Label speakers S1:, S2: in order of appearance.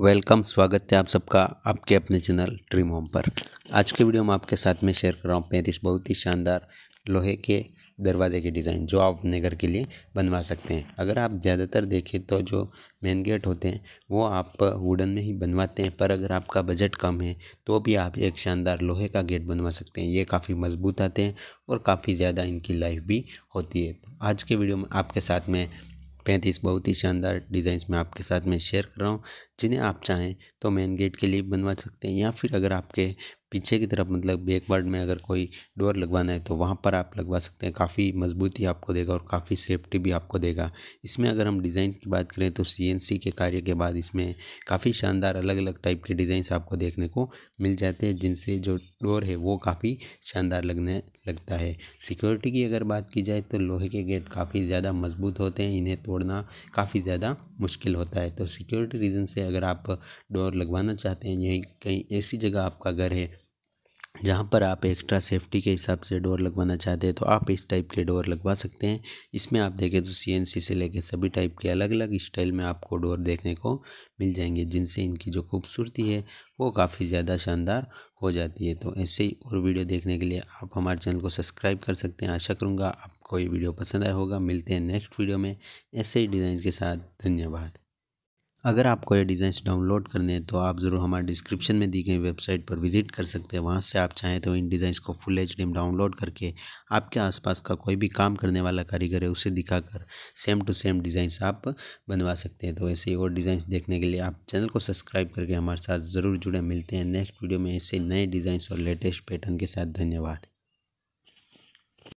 S1: welcome स्वागत है आप सबका आपके अपने चैनल ड्रीम होम पर आज के वीडियो में आपके साथ में शेयर कर रहा हूँ पैंतीस बहुत ही शानदार लोहे के दरवाजे के डिज़ाइन जो आप अपने घर के लिए बनवा सकते हैं अगर आप ज़्यादातर देखें तो जो मेन गेट होते हैं वो आप वुडन में ही बनवाते हैं पर अगर आपका बजट कम है तो भी आप एक शानदार लोहे का गेट बनवा सकते हैं ये काफ़ी मजबूत आते हैं और काफ़ी ज़्यादा इनकी लाइफ भी होती है आज के वीडियो में आपके साथ में पैंतीस बहुत ही शानदार डिज़ाइंस मैं आपके साथ में शेयर कर रहा हूँ जिन्हें आप चाहें तो मेन गेट के लिए बनवा सकते हैं या फिर अगर आपके पीछे की तरफ मतलब बैकवर्ड में अगर कोई डोर लगवाना है तो वहाँ पर आप लगवा सकते हैं काफ़ी मजबूती आपको देगा और काफ़ी सेफ्टी भी आपको देगा इसमें अगर हम डिज़ाइन की बात करें तो सी के कार्य के बाद इसमें काफ़ी शानदार अलग अलग टाइप के डिज़ाइंस आपको देखने को मिल जाते हैं जिनसे जो डोर है वो काफ़ी शानदार लगने लगता है सिक्योरिटी की अगर बात की जाए तो लोहे के गेट काफ़ी ज़्यादा मजबूत होते हैं इन्हें तोड़ना काफ़ी ज़्यादा मुश्किल होता है तो सिक्योरिटी रीज़न से अगर आप डोर लगवाना चाहते हैं यहीं कहीं ऐसी जगह आपका घर है जहाँ पर आप एक्स्ट्रा सेफ्टी के हिसाब से डोर लगवाना चाहते हैं तो आप इस टाइप के डोर लगवा सकते हैं इसमें आप देखें तो सीएनसी से लेकर सभी टाइप के अलग अलग स्टाइल में आपको डोर देखने को मिल जाएंगे जिनसे इनकी जो खूबसूरती है वो काफ़ी ज़्यादा शानदार हो जाती है तो ऐसे ही और वीडियो देखने के लिए आप हमारे चैनल को सब्सक्राइब कर सकते हैं आशा करूँगा आपको ये वीडियो पसंद आया होगा मिलते हैं नेक्स्ट वीडियो में ऐसे ही डिज़ाइन के साथ धन्यवाद अगर आपको ये डिज़ाइंस डाउनलोड करने हैं तो आप ज़रूर हमारे डिस्क्रिप्शन में दी गई वेबसाइट पर विजिट कर सकते हैं वहाँ से आप चाहें तो इन डिज़ाइंस को फुल एच डाउनलोड करके आपके आसपास का कोई भी काम करने वाला कारीगर है उसे दिखाकर सेम टू सेम डिज़ाइंस आप बनवा सकते हैं तो ऐसे ही और डिज़ाइंस देखने के लिए आप चैनल को सब्सक्राइब करके हमारे साथ ज़रूर जुड़े मिलते हैं नेक्स्ट वीडियो में ऐसे नए डिज़ाइंस और लेटेस्ट पैटर्न के साथ धन्यवाद